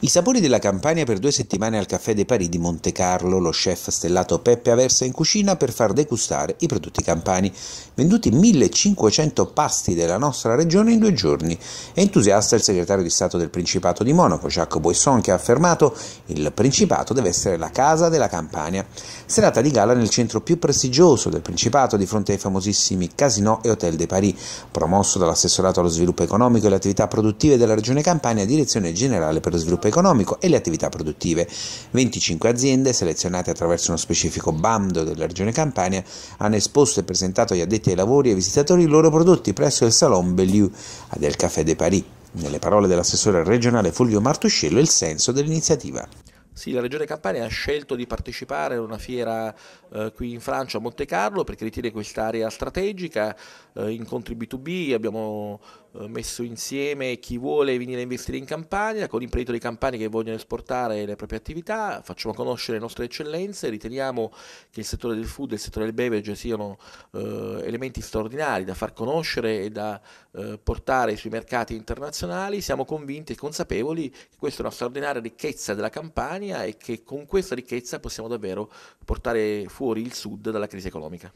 I sapori della Campania per due settimane al Caffè de Paris di Monte Carlo, lo chef stellato Peppe Aversa in cucina per far degustare i prodotti campani, venduti 1500 pasti della nostra regione in due giorni. È entusiasta il segretario di Stato del Principato di Monaco, Jacques Boisson, che ha affermato il Principato deve essere la casa della Campania. Serata di gala nel centro più prestigioso del Principato di fronte ai famosissimi Casinò e Hotel de Paris, promosso dall'assessorato allo sviluppo economico e le attività produttive della regione Campania, direzione generale per lo sviluppo sviluppo economico e le attività produttive. 25 aziende, selezionate attraverso uno specifico bando della Regione Campania, hanno esposto e presentato agli addetti ai lavori e ai visitatori i loro prodotti presso il Salon Bellieu del Café de Paris. Nelle parole dell'assessore regionale Fulvio Martuscello il senso dell'iniziativa. Sì, la Regione Campania ha scelto di partecipare a una fiera eh, qui in Francia a Monte Carlo perché ritiene quest'area strategica. Eh, incontri B2B abbiamo eh, messo insieme chi vuole venire a investire in Campania, con imprenditori campani che vogliono esportare le proprie attività, facciamo conoscere le nostre eccellenze, riteniamo che il settore del food e il settore del beverage siano eh, elementi straordinari da far conoscere e da eh, portare sui mercati internazionali, siamo convinti e consapevoli che questa è una straordinaria ricchezza della Campania e che con questa ricchezza possiamo davvero portare fuori il sud dalla crisi economica.